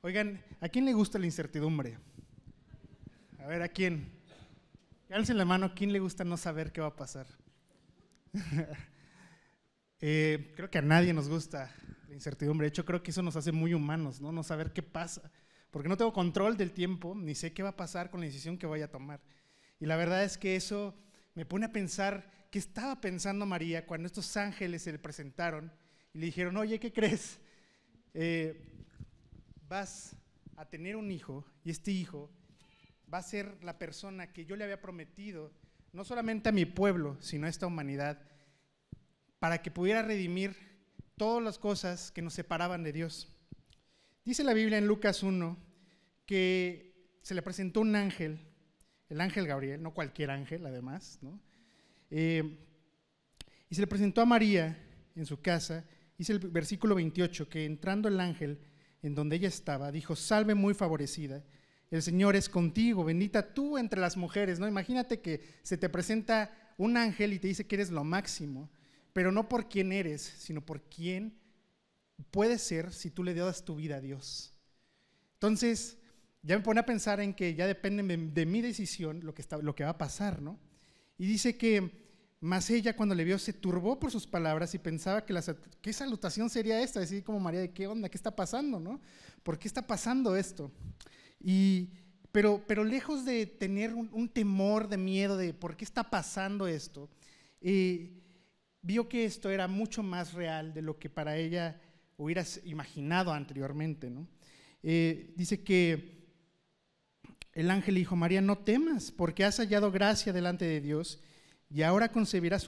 Oigan, ¿a quién le gusta la incertidumbre? A ver, ¿a quién? Alce la mano, ¿a quién le gusta no saber qué va a pasar? Eh, creo que a nadie nos gusta la incertidumbre. De hecho, creo que eso nos hace muy humanos, ¿no? No saber qué pasa. Porque no tengo control del tiempo, ni sé qué va a pasar con la decisión que voy a tomar. Y la verdad es que eso me pone a pensar qué estaba pensando María cuando estos ángeles se le presentaron y le dijeron, oye, ¿qué crees? Eh, vas a tener un hijo y este hijo va a ser la persona que yo le había prometido, no solamente a mi pueblo, sino a esta humanidad, para que pudiera redimir todas las cosas que nos separaban de Dios. Dice la Biblia en Lucas 1 que se le presentó un ángel, el ángel Gabriel, no cualquier ángel además, eh, y se le presentó a María en su casa, dice el versículo 28, que entrando el ángel, en donde ella estaba, dijo, salve muy favorecida, el Señor es contigo, bendita tú entre las mujeres, ¿no? Imagínate que se te presenta un ángel y te dice que eres lo máximo, pero no por quién eres, sino por quién puedes ser si tú le das tu vida a Dios. Entonces, ya me pone a pensar en que ya depende de, mi decisión lo que, lo que va a pasar, ¿no? Y dice que mas ella cuando le vio se turbó por sus palabras y pensaba que la, ¿qué salutación sería esta? Decir como María, ¿de qué onda? ¿Qué está pasando? ¿no? ¿Por qué está pasando esto? Y, pero, pero lejos de tener un, temor de miedo de por qué está pasando esto, eh, vio que esto era mucho más real de lo que para ella hubiera imaginado anteriormente. Eh, dice que el ángel dijo, María, no temas, porque has hallado gracia delante de Dios y ahora concebirás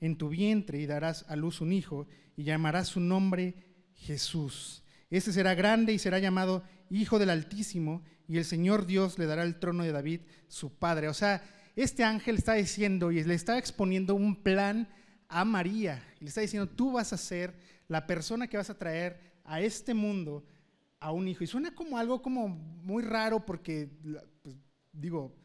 en tu vientre y darás a luz un hijo y llamarás su nombre Jesús. Este será grande y será llamado Hijo del Altísimo y el Señor Dios le dará el trono de David, su padre. O sea, este ángel está diciendo y le está exponiendo un plan a María. le está diciendo, tú vas a ser la persona que vas a traer a este mundo a un hijo. Y suena como algo como muy raro porque, pues, digo,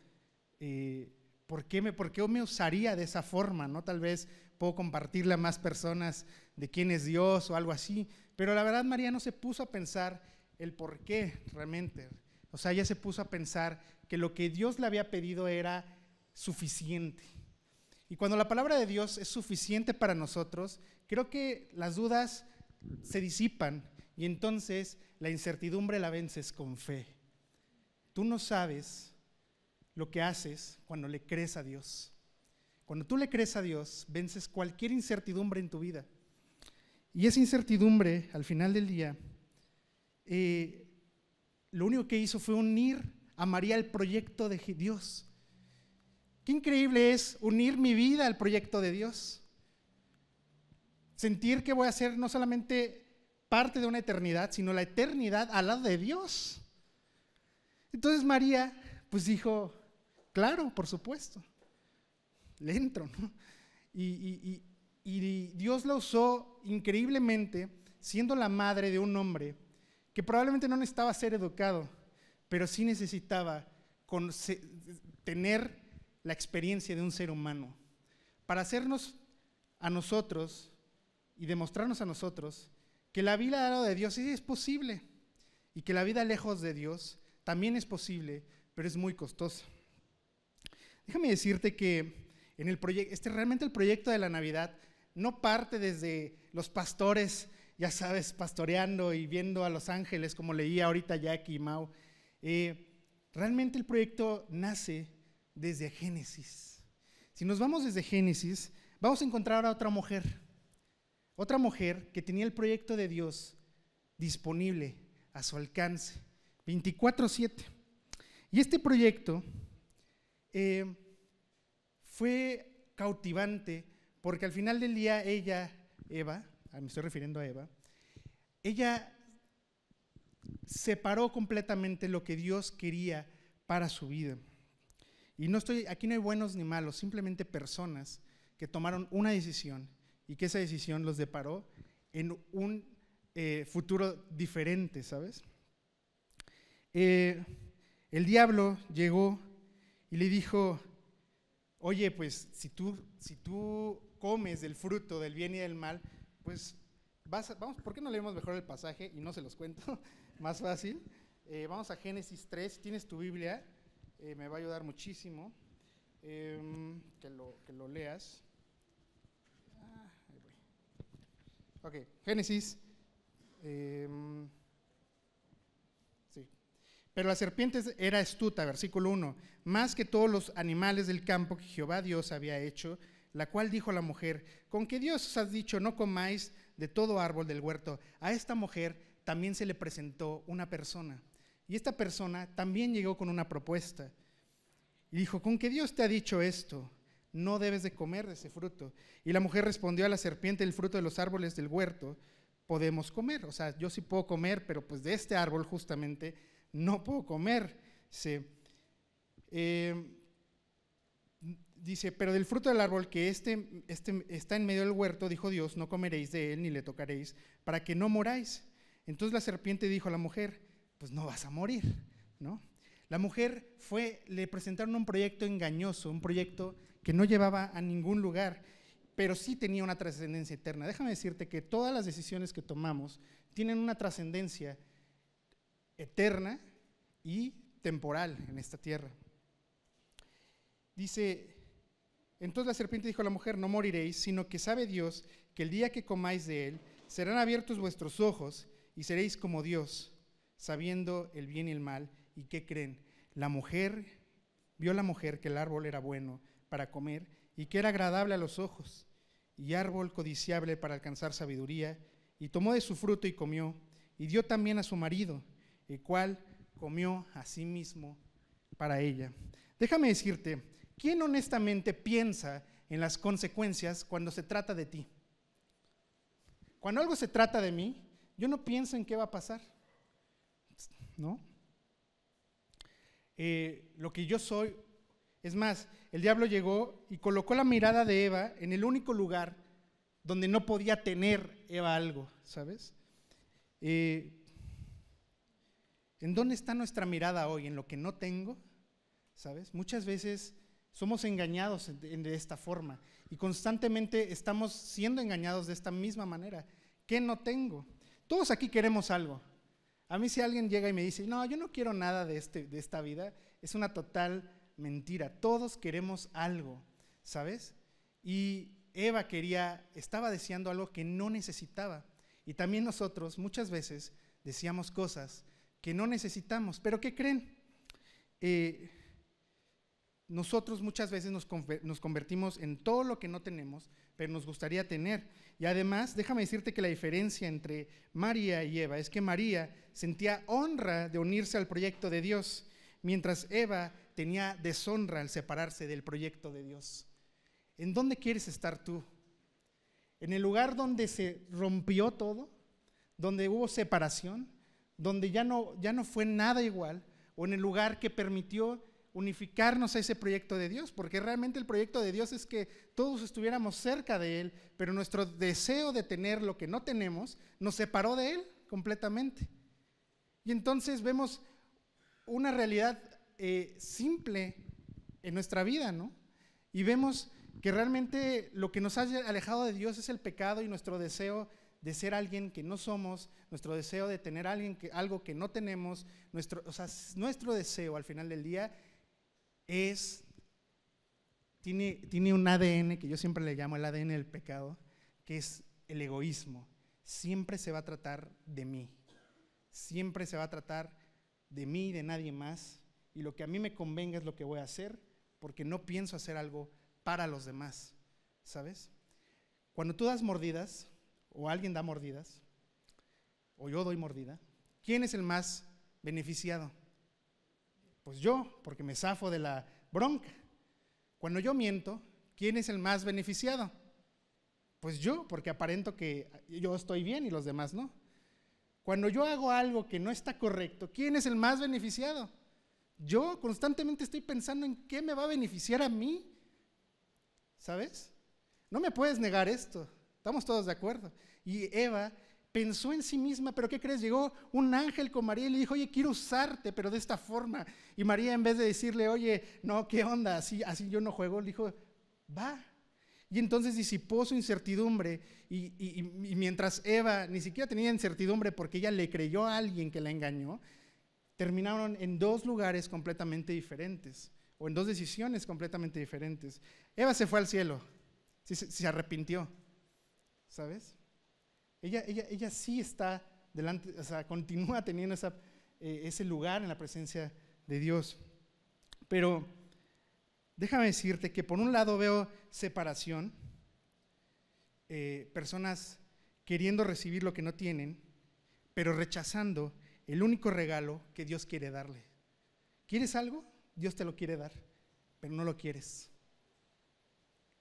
eh, ¿Por qué, me, ¿Por qué me usaría de esa forma? ¿no? Tal vez puedo compartirle a más personas de quién es Dios o algo así. Pero la verdad María no se puso a pensar el por qué realmente. O sea, ella se puso a pensar que lo que Dios le había pedido era suficiente. Y cuando la palabra de Dios es suficiente para nosotros, creo que las dudas se disipan y entonces la incertidumbre la vences con fe. Tú no sabes lo que haces cuando le crees a Dios. Cuando tú le crees a Dios, vences cualquier incertidumbre en tu vida. Y esa incertidumbre, al final del día, eh, lo único que hizo fue unir a María al proyecto de Dios. Qué increíble es unir mi vida al proyecto de Dios. Sentir que voy a ser no solamente parte de una eternidad, sino la eternidad al lado de Dios. Entonces María pues dijo, Claro, por supuesto. Le entro, ¿no? Y, Dios la usó increíblemente siendo la madre de un hombre que probablemente no necesitaba ser educado, pero sí necesitaba tener la experiencia de un ser humano para hacernos a nosotros y demostrarnos a nosotros que la vida al de Dios sí es posible y que la vida lejos de Dios también es posible, pero es muy costosa. Déjame decirte que en el este, realmente el proyecto de la Navidad no parte desde los pastores, ya sabes, pastoreando y viendo a los ángeles, como leía ahorita Jackie y Mau. Eh, realmente el proyecto nace desde Génesis. Si nos vamos desde Génesis, vamos a encontrar a otra mujer, otra mujer que tenía el proyecto de Dios disponible a su alcance, 24/7. Y este proyecto eh, fue cautivante porque al final del día ella, Eva, ah, me estoy refiriendo a Eva, ella separó completamente lo que Dios quería para su vida. Y no estoy, aquí no hay buenos ni malos, simplemente personas que tomaron una decisión y que esa decisión los deparó en un eh, futuro diferente, ¿sabes? Eh, el diablo llegó y le dijo, oye, pues si tú, si tú comes del fruto del bien y del mal, pues vas vamos, ¿por qué no leemos mejor el pasaje y no se los cuento? Más fácil. Eh, vamos a Génesis 3, tienes tu Biblia, eh, me va a ayudar muchísimo em, que, lo, que, lo, leas. Ah, ok, Génesis. Em, pero la serpiente era astuta, versículo 1, más que todos los animales del campo que Jehová Dios había hecho, la cual dijo a la mujer, con que Dios os has dicho, no comáis de todo árbol del huerto. A esta mujer también se le presentó una persona. Y esta persona también llegó con una propuesta. Y dijo, con que Dios te ha dicho esto, no debes de comer de ese fruto. Y la mujer respondió a la serpiente, el fruto de los árboles del huerto podemos comer. O sea, yo sí puedo comer, pero pues de este árbol justamente no puedo comer. Eh, dice, pero del fruto del árbol que este, este está en medio del huerto, dijo Dios, no comeréis de él ni le tocaréis, para que no moráis. Entonces la serpiente dijo a la mujer, pues no vas a morir, ¿no? La mujer fue, le presentaron un proyecto engañoso, un proyecto que no llevaba a ningún lugar, pero sí tenía una trascendencia eterna. Déjame decirte que todas las decisiones que tomamos tienen una trascendencia eterna eterna y temporal en esta tierra. Dice, entonces la serpiente dijo a la mujer, no moriréis, sino que sabe Dios que el día que comáis de él, serán abiertos vuestros ojos y seréis como Dios, sabiendo el bien y el mal. ¿Y qué creen? La mujer, vio la mujer que el árbol era bueno para comer y que era agradable a los ojos, y árbol codiciable para alcanzar sabiduría, y tomó de su fruto y comió, y dio también a su marido, el cual comió a sí mismo para ella. Déjame decirte, ¿quién honestamente piensa en las consecuencias cuando se trata de ti? Cuando algo se trata de mí, yo no pienso en qué va a pasar, ¿no? Eh, lo que yo soy, es más, el diablo llegó y colocó la mirada de Eva en el único lugar donde no podía tener Eva algo, ¿sabes? Eh, ¿En dónde está nuestra mirada hoy? ¿En lo que no tengo? ¿Sabes? Muchas veces somos engañados de esta forma y constantemente estamos siendo engañados de esta misma manera. ¿Qué no tengo? Todos aquí queremos algo. A mí si alguien llega y me dice, no, yo no quiero nada de, este, esta vida, es una total mentira. Todos queremos algo, ¿sabes? Y Eva quería, estaba deseando algo que no necesitaba. Y también nosotros muchas veces decíamos cosas que no necesitamos. Pero ¿qué creen? Eh, nosotros muchas veces nos, nos convertimos en todo lo que no tenemos, pero nos gustaría tener. Y además, déjame decirte que la diferencia entre María y Eva es que María sentía honra de unirse al proyecto de Dios, mientras Eva tenía deshonra al separarse del proyecto de Dios. ¿En dónde quieres estar tú? ¿En el lugar donde se rompió todo? ¿Donde hubo separación? donde ya no, ya no fue nada igual, o en el lugar que permitió unificarnos a ese proyecto de Dios, porque realmente el proyecto de Dios es que todos estuviéramos cerca de Él, pero nuestro deseo de tener lo que no tenemos nos separó de Él completamente. Y entonces vemos una realidad eh, simple en nuestra vida, ¿no? Y vemos que realmente lo que nos ha alejado de Dios es el pecado y nuestro deseo de ser alguien que no somos, nuestro deseo de tener alguien que, algo que no tenemos, nuestro, nuestro deseo al final del día es, tiene, tiene un ADN que yo siempre le llamo el ADN del pecado, que es el egoísmo. Siempre se va a tratar de mí, siempre se va a tratar de mí y de nadie más, y lo que a mí me convenga es lo que voy a hacer, porque no pienso hacer algo para los demás, ¿sabes? Cuando tú das mordidas, o alguien da mordidas, o yo doy mordida, ¿quién es el más beneficiado? Pues yo, porque me zafo de la bronca. Cuando yo miento, ¿quién es el más beneficiado? Pues yo, porque aparento que yo estoy bien y los demás no. Cuando yo hago algo que no está correcto, ¿quién es el más beneficiado? Yo constantemente estoy pensando en qué me va a beneficiar a mí. ¿Sabes? No me puedes negar esto. Estamos todos de acuerdo. Y Eva pensó en sí misma, pero ¿qué crees? Llegó un ángel con María y le dijo, oye, quiero usarte, pero de esta forma. Y María en vez de decirle, oye, no, ¿qué onda? Así, así yo no juego, le dijo, va. Y entonces disipó su incertidumbre y, mientras Eva ni siquiera tenía incertidumbre porque ella le creyó a alguien que la engañó, terminaron en dos lugares completamente diferentes o en dos decisiones completamente diferentes. Eva se fue al cielo, se arrepintió. ¿sabes? Ella, ella, sí está delante, o sea, continúa teniendo eh, ese lugar en la presencia de Dios. Pero déjame decirte que por un lado veo separación, eh, personas queriendo recibir lo que no tienen, pero rechazando el único regalo que Dios quiere darle. ¿Quieres algo? Dios te lo quiere dar, pero no lo quieres.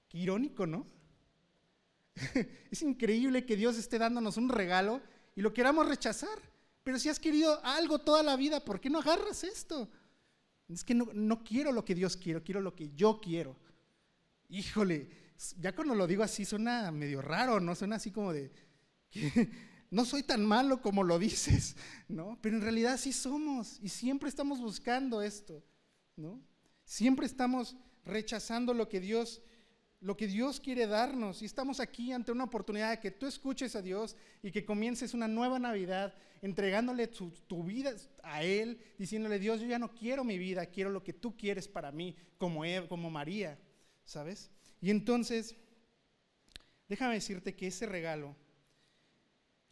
Qué irónico, ¿no? es increíble que Dios esté dándonos un regalo y lo queramos rechazar. Pero si has querido algo toda la vida, ¿por qué no agarras esto? Es que no, quiero lo que Dios quiere, quiero lo que yo quiero. Híjole, ya cuando lo digo así suena medio raro, ¿no? Suena así como de, que no soy tan malo como lo dices, ¿no? Pero en realidad sí somos y siempre estamos buscando esto, ¿no? Siempre estamos rechazando lo que Dios lo que Dios quiere darnos. Y estamos aquí ante una oportunidad de que tú escuches a Dios y que comiences una nueva Navidad entregándole tu, vida a Él, diciéndole, Dios, yo ya no quiero mi vida, quiero lo que tú quieres para mí, como, como María, ¿sabes? Y entonces, déjame decirte que ese regalo,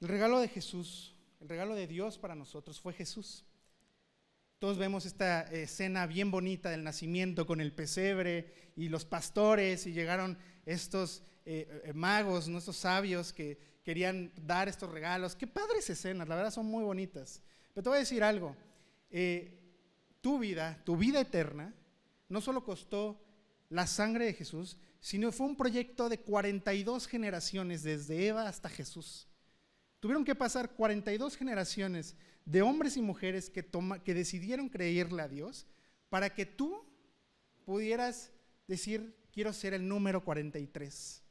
el regalo de Jesús, el regalo de Dios para nosotros fue Jesús. Todos vemos esta escena bien bonita del nacimiento con el pesebre y los pastores y llegaron estos eh, eh, magos, nuestros sabios que querían dar estos regalos. Qué padres escenas, la verdad son muy bonitas. Pero te voy a decir algo, eh, tu vida, tu vida eterna, no solo costó la sangre de Jesús, sino fue un proyecto de 42 generaciones, desde Eva hasta Jesús. Tuvieron que pasar 42 generaciones de hombres y mujeres que, que decidieron creerle a Dios para que tú pudieras decir, quiero ser el número 43.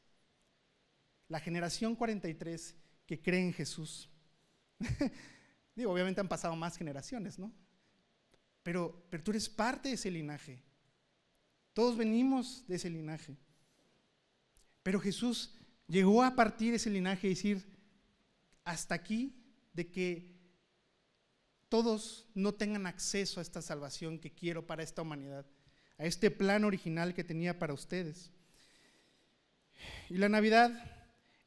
La generación 43 que cree en Jesús. Digo, obviamente han pasado más generaciones, ¿no? Pero, pero tú eres parte de ese linaje. Todos venimos de ese linaje. Pero Jesús llegó a partir de ese linaje y decir, hasta aquí de que todos no tengan acceso a esta salvación que quiero para esta humanidad, a este plan original que tenía para ustedes. Y la Navidad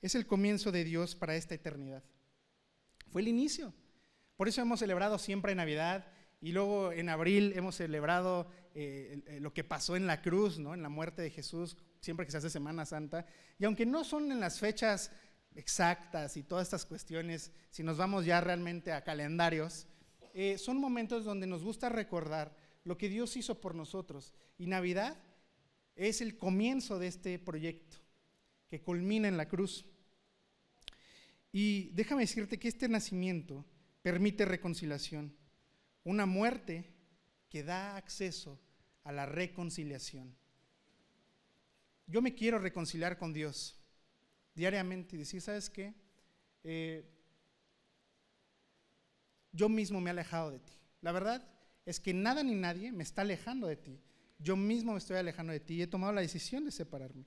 es el comienzo de Dios para esta eternidad. Fue el inicio. Por eso hemos celebrado siempre Navidad y luego en abril hemos celebrado eh, eh, lo que pasó en la cruz, ¿no? en la muerte de Jesús, siempre que se hace Semana Santa. Y aunque no son en las fechas exactas y todas estas cuestiones, si nos vamos ya realmente a calendarios, eh, son momentos donde nos gusta recordar lo que Dios hizo por nosotros. Y Navidad es el comienzo de este proyecto que culmina en la cruz. Y déjame decirte que este nacimiento permite reconciliación, una muerte que da acceso a la reconciliación. Yo me quiero reconciliar con Dios diariamente y decir, ¿sabes qué? Eh, yo mismo me he alejado de ti. La verdad es que nada ni nadie me está alejando de ti. Yo mismo me estoy alejando de ti y he tomado la decisión de separarme.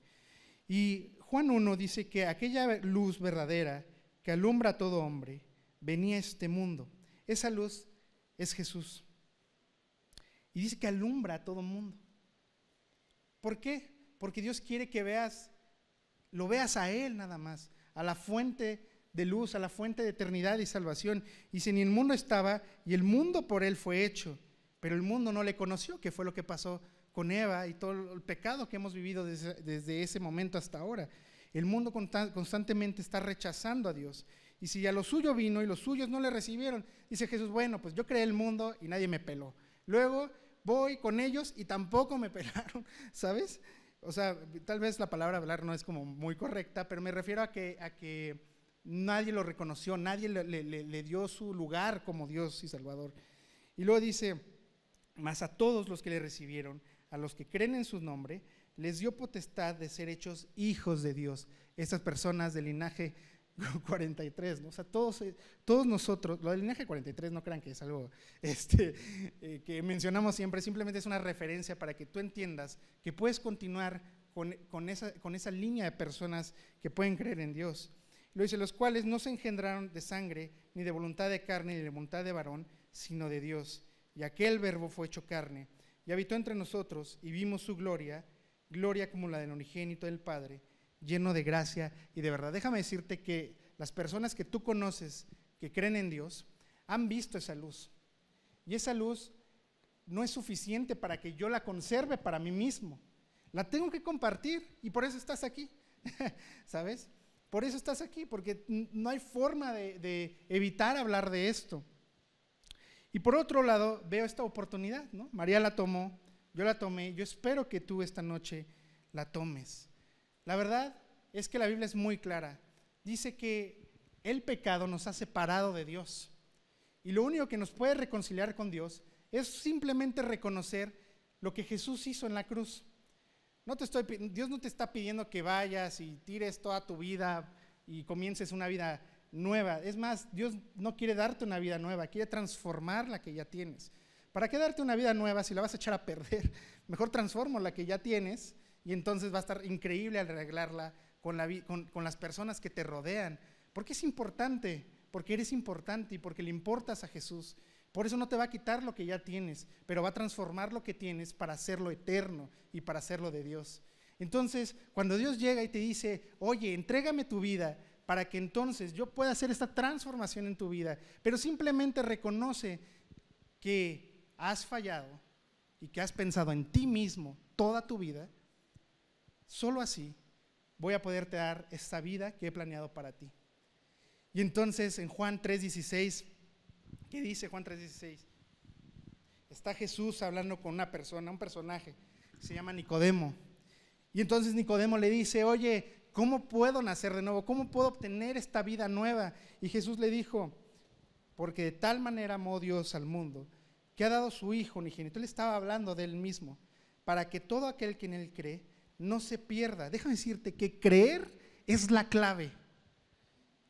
Y Juan 1 dice que aquella luz verdadera que alumbra a todo hombre venía a este mundo. Esa luz es Jesús. Y dice que alumbra a todo mundo. ¿Por qué? Porque Dios quiere que veas lo veas a Él nada más, a la fuente de luz, a la fuente de eternidad y salvación. Y si ni el mundo estaba, y el mundo por Él fue hecho, pero el mundo no le conoció, que fue lo que pasó con Eva y todo el pecado que hemos vivido desde, ese momento hasta ahora. El mundo constantemente está rechazando a Dios. Y si a lo suyo vino y los suyos no le recibieron, dice Jesús, bueno, pues yo creé el mundo y nadie me peló. Luego voy con ellos y tampoco me pelaron, ¿sabes? o sea, tal vez la palabra hablar no es como muy correcta, pero me refiero a que, nadie lo reconoció, nadie le, dio su lugar como Dios y Salvador. Y luego dice, mas a todos los que le recibieron, a los que creen en su nombre, les dio potestad de ser hechos hijos de Dios. Estas personas del linaje 43, ¿no? O sea, todos, eh, todos nosotros, lo del linaje 43 no crean que es algo este, eh, que mencionamos siempre, simplemente es una referencia para que tú entiendas que puedes continuar con, con, esa, línea de personas que pueden creer en Dios. Lo dice, los cuales no se engendraron de sangre, ni de voluntad de carne, ni de voluntad de varón, sino de Dios. Y aquel verbo fue hecho carne, y habitó entre nosotros, y vimos su gloria, gloria como la del unigénito del Padre, lleno de gracia y de verdad. Déjame decirte que las personas que tú conoces, que creen en Dios, han visto esa luz. Y esa luz no es suficiente para que yo la conserve para mí mismo. La tengo que compartir y por eso estás aquí, ¿sabes? Por eso estás aquí, porque no hay forma de, evitar hablar de esto. Y por otro lado, veo esta oportunidad, ¿no? María la tomó, yo la tomé, yo espero que tú esta noche la tomes. La verdad es que la Biblia es muy clara. Dice que el pecado nos ha separado de Dios. Y lo único que nos puede reconciliar con Dios es simplemente reconocer lo que Jesús hizo en la cruz. No te estoy, Dios no te está pidiendo que vayas y tires toda tu vida y comiences una vida nueva. Es más, Dios no quiere darte una vida nueva, quiere transformar la que ya tienes. ¿Para qué darte una vida nueva si la vas a echar a perder? Mejor transformo la que ya tienes y entonces va a estar increíble arreglarla con, con las personas que te rodean. Porque es importante, porque eres importante y porque le importas a Jesús. Por eso no te va a quitar lo que ya tienes, pero va a transformar lo que tienes para hacerlo eterno y para hacerlo de Dios. Entonces, cuando Dios llega y te dice, oye, entrégame tu vida para que entonces yo pueda hacer esta transformación en tu vida, pero simplemente reconoce que has fallado y que has pensado en ti mismo toda tu vida Solo así voy a poderte dar esta vida que he planeado para ti. Y entonces en Juan 3:16, ¿qué dice Juan 3:16? Está Jesús hablando con una persona, un personaje, se llama Nicodemo. Y entonces Nicodemo le dice, oye, ¿cómo puedo nacer de nuevo? ¿Cómo puedo obtener esta vida nueva? Y Jesús le dijo, porque de tal manera amó Dios al mundo, que ha dado su Hijo unigénito. Él estaba hablando de él mismo, para que todo aquel que en él cree no se pierda. Déjame decirte que creer es la clave.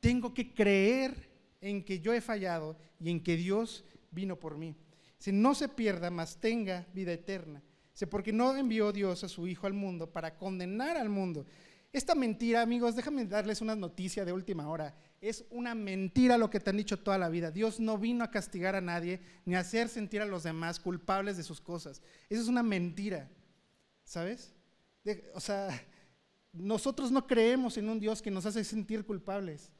Tengo que creer en que yo he fallado y en que Dios vino por mí. Si no se pierda, más tenga vida eterna. Dice, porque no envió Dios a su Hijo al mundo para condenar al mundo. Esta mentira, amigos, déjame darles una noticia de última hora. Es una mentira lo que te han dicho toda la vida. Dios no vino a castigar a nadie ni a hacer sentir a los demás culpables de sus cosas. Esa es una mentira, ¿sabes? o sea, nosotros no creemos en un Dios que nos hace sentir culpables.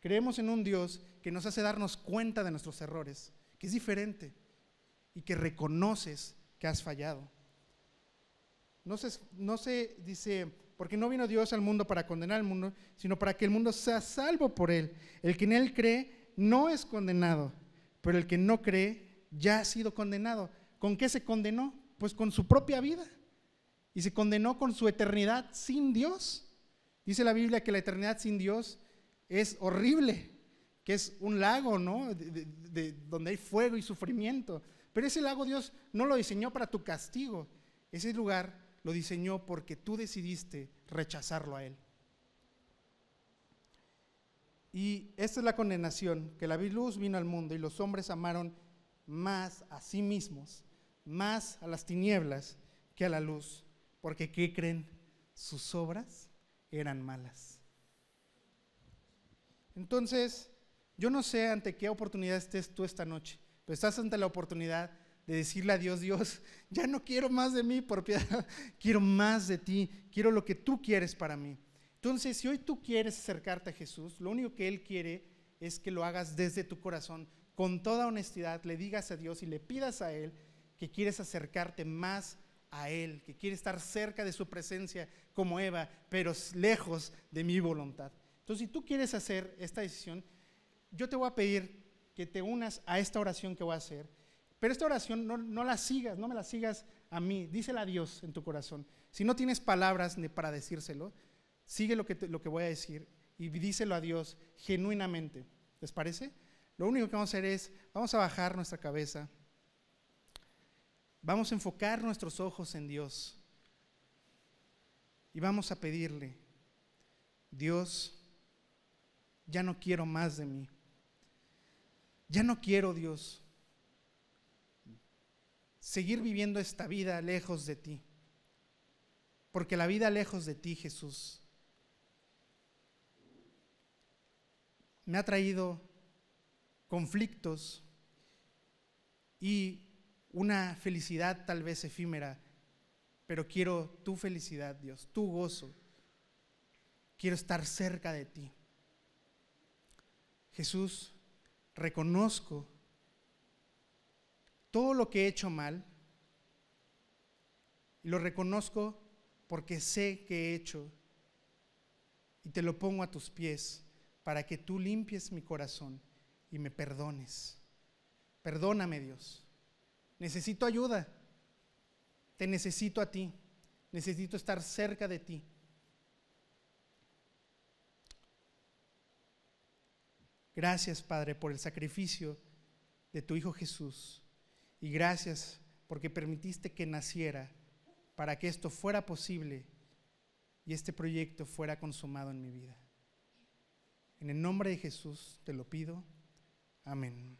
Creemos en un Dios que nos hace darnos cuenta de nuestros errores, que es diferente y que reconoces que has fallado. No no se dice, porque no vino Dios al mundo para condenar al mundo, sino para que el mundo sea salvo por él. El que en él cree no es condenado, pero el que no cree ya ha sido condenado. ¿Con qué se condenó? Pues con su propia vida y se condenó con su eternidad sin Dios. Dice la Biblia que la eternidad sin Dios es horrible, que es un lago, ¿no? De, donde hay fuego y sufrimiento. Pero ese lago Dios no lo diseñó para tu castigo. Ese lugar lo diseñó porque tú decidiste rechazarlo a Él. Y esta es la condenación, que la luz vino al mundo y los hombres amaron más a sí mismos, más a las tinieblas que a la luz porque ¿qué creen? Sus obras eran malas. Entonces, yo no sé ante qué oportunidad estés tú esta noche, pero estás ante la oportunidad de decirle a Dios, Dios, ya no quiero más de mí por piedad, quiero más de ti, quiero lo que tú quieres para mí. Entonces, si hoy tú quieres acercarte a Jesús, lo único que Él quiere es que lo hagas desde tu corazón, con toda honestidad, le digas a Dios y le pidas a Él que quieres acercarte más a Él, que quiere estar cerca de su presencia como Eva, pero lejos de mi voluntad. Entonces, si tú quieres hacer esta decisión, yo te voy a pedir que te unas a esta oración que voy a hacer. Pero esta oración no, no la sigas, no me la sigas a mí, dísela a Dios en tu corazón. Si no tienes palabras para decírselo, sigue lo que, lo que voy a decir y díselo a Dios genuinamente. ¿Les parece? Lo único que vamos a hacer es, vamos a bajar nuestra cabeza. Vamos a enfocar nuestros ojos en Dios y vamos a pedirle, Dios, ya no quiero más de mí. Ya no quiero, Dios, seguir viviendo esta vida lejos de ti. Porque la vida lejos de ti, Jesús, me ha traído conflictos y una felicidad tal vez efímera, pero quiero tu felicidad, Dios, tu gozo. Quiero estar cerca de ti. Jesús, reconozco todo lo que he hecho mal y lo reconozco porque sé que he hecho y te lo pongo a tus pies para que tú limpies mi corazón y me perdones. Perdóname, Dios necesito ayuda, te necesito a ti, necesito estar cerca de ti. Gracias, Padre, por el sacrificio de tu Hijo Jesús. Y gracias porque permitiste que naciera para que esto fuera posible y este proyecto fuera consumado en mi vida. En el nombre de Jesús te lo pido. Amén.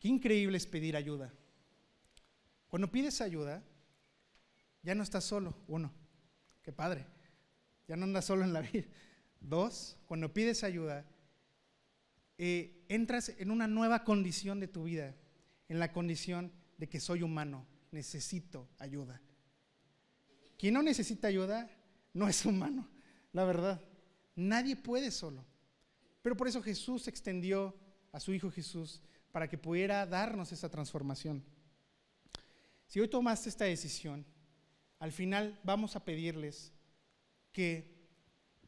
Qué increíble es pedir ayuda. Cuando pides ayuda, ya no estás solo. Uno, qué padre. Ya no andas solo en la vida. Dos, cuando pides ayuda, eh, entras en una nueva condición de tu vida, en la condición de que soy humano, necesito ayuda. Quien no necesita ayuda no es humano, la verdad. Nadie puede solo. Pero por eso Jesús extendió a su Hijo Jesús para que pudiera darnos esa transformación. Si hoy tomaste esta decisión, al final vamos a pedirles que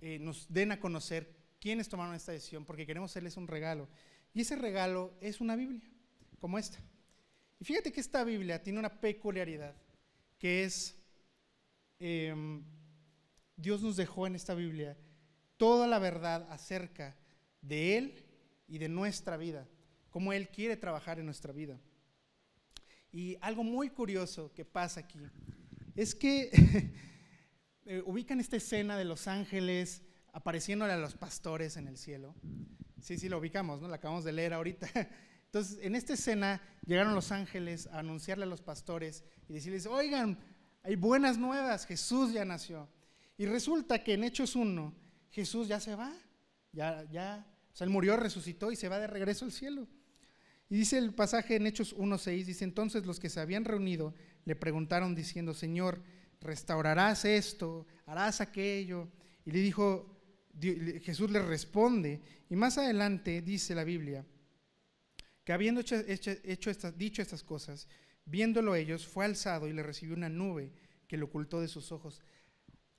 eh, nos den a conocer quiénes tomaron esta decisión, porque queremos hacerles un regalo. Y ese regalo es una Biblia, como esta. Y fíjate que esta Biblia tiene una peculiaridad, que es, em, Dios nos dejó en esta Biblia toda la verdad acerca de Él y de nuestra vida, cómo Él quiere trabajar en nuestra vida. Y algo muy curioso que pasa aquí es que eh, ubican esta escena de los ángeles apareciéndole a los pastores en el cielo. Sí, sí, lo ubicamos, ¿no? La acabamos de leer ahorita. Entonces, en esta escena llegaron los ángeles a anunciarle a los pastores y decirles, oigan, hay buenas nuevas, Jesús ya nació. Y resulta que en Hechos 1, Jesús ya se va, ya, ya, o sea, él murió, resucitó y se va de regreso al cielo. Y dice el pasaje en Hechos 1.6, dice, entonces los que se habían reunido le preguntaron diciendo, Señor, restaurarás esto, harás aquello. Y le dijo, Jesús le responde. Y más adelante dice la Biblia, que habiendo dicho estas cosas, viéndolo ellos, fue alzado y le recibió una nube que lo ocultó de sus ojos.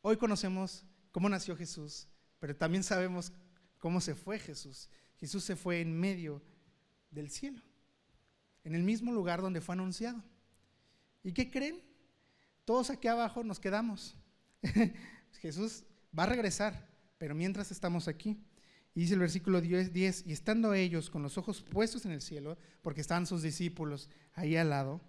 Hoy conocemos cómo nació Jesús, pero también sabemos cómo se fue Jesús. Jesús se fue en medio del cielo, en el mismo lugar donde fue anunciado. ¿Y qué creen? Todos aquí abajo nos quedamos. Jesús va a regresar, pero mientras estamos aquí. Y dice el versículo 10, y estando ellos con los ojos puestos en el cielo, porque estaban sus discípulos ahí al lado,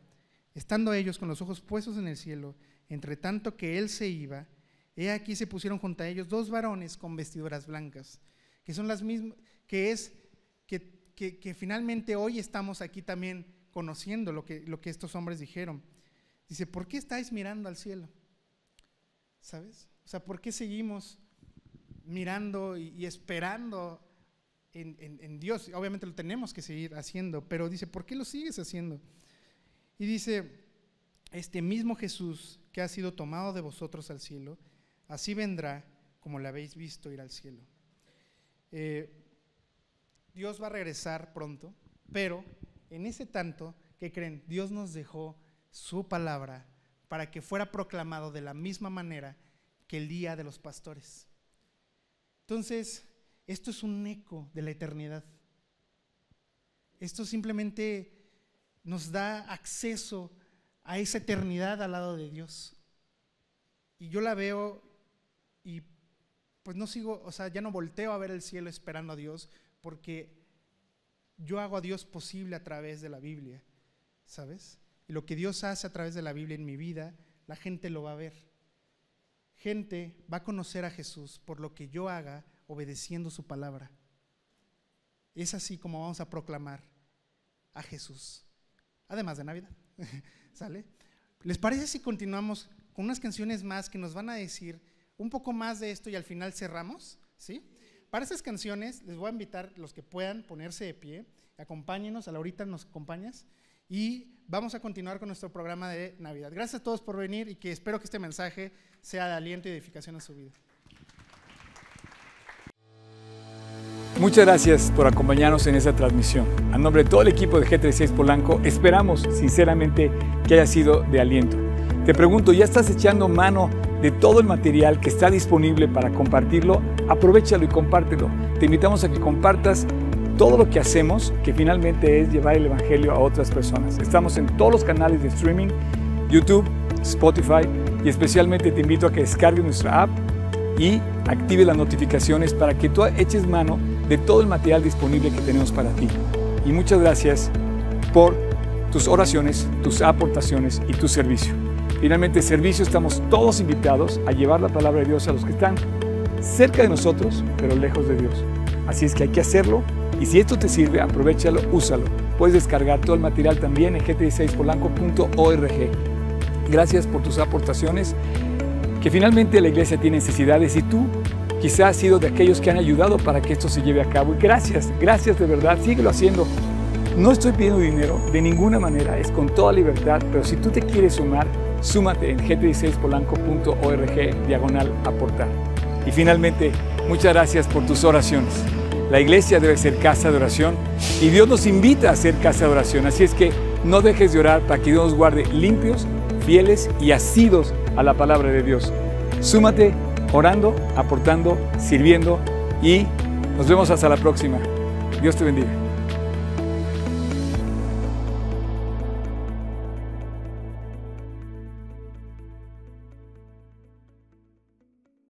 estando ellos con los ojos puestos en el cielo, entre tanto que él se iba, he aquí se pusieron junto a ellos dos varones con vestiduras blancas, que son las mismas, que es que, finalmente hoy estamos aquí también conociendo lo que, lo que estos hombres dijeron. Dice, ¿por qué estáis mirando al cielo? ¿Sabes? O sea, ¿por qué seguimos mirando y, esperando en, en, Dios? Obviamente lo tenemos que seguir haciendo, pero dice, ¿por qué lo sigues haciendo? Y dice, este mismo Jesús que ha sido tomado de vosotros al cielo, así vendrá como le habéis visto ir al cielo. Eh, Dios va a regresar pronto, pero en ese tanto que creen, Dios nos dejó su palabra para que fuera proclamado de la misma manera que el día de los pastores. Entonces, esto es un eco de la eternidad. Esto simplemente nos da acceso a esa eternidad al lado de Dios. Y yo la veo y pues no sigo, o sea, ya no volteo a ver el cielo esperando a Dios, porque yo hago a Dios posible a través de la Biblia, ¿sabes? Y lo que Dios hace a través de la Biblia en mi vida, la gente lo va a ver. Gente va a conocer a Jesús por lo que yo haga obedeciendo su palabra. Es así como vamos a proclamar a Jesús, además de Navidad, ¿sale? ¿Les parece si continuamos con unas canciones más que nos van a decir un poco más de esto y al final cerramos? ¿Sí? para esas canciones les voy a invitar los que puedan ponerse de pie, acompáñenos, a la horita nos acompañas y vamos a continuar con nuestro programa de Navidad. Gracias a todos por venir y que espero que este mensaje sea de aliento y edificación a su vida. Muchas gracias por acompañarnos en esta transmisión. A nombre de todo el equipo de G36 Polanco, esperamos sinceramente que haya sido de aliento. Te pregunto, ¿ya estás echando mano de todo el material que está disponible para compartirlo, aprovechalo y compártelo. Te invitamos a que compartas todo lo que hacemos, que finalmente es llevar el Evangelio a otras personas. Estamos en todos los canales de streaming, YouTube, Spotify, y especialmente te invito a que descargues nuestra app y active las notificaciones para que tú eches mano de todo el material disponible que tenemos para ti. Y muchas gracias por tus oraciones, tus aportaciones y tu servicio. Finalmente, servicio, estamos todos invitados a llevar la palabra de Dios a los que están cerca de nosotros, pero lejos de Dios. Así es que hay que hacerlo y si esto te sirve, aprovechalo, úsalo. Puedes descargar todo el material también en gt6polanco.org. Gracias por tus aportaciones, que finalmente la iglesia tiene necesidades y tú quizás has sido de aquellos que han ayudado para que esto se lleve a cabo. Y gracias, gracias de verdad, síguelo haciendo. No estoy pidiendo dinero de ninguna manera, es con toda libertad, pero si tú te quieres sumar, Súmate en gt 16 polancoorg diagonal aportar. Y finalmente, muchas gracias por tus oraciones. La iglesia debe ser casa de oración y Dios nos invita a ser casa de oración. Así es que no dejes de orar para que Dios nos guarde limpios, fieles y asidos a la palabra de Dios. Súmate orando, aportando, sirviendo y nos vemos hasta la próxima. Dios te bendiga.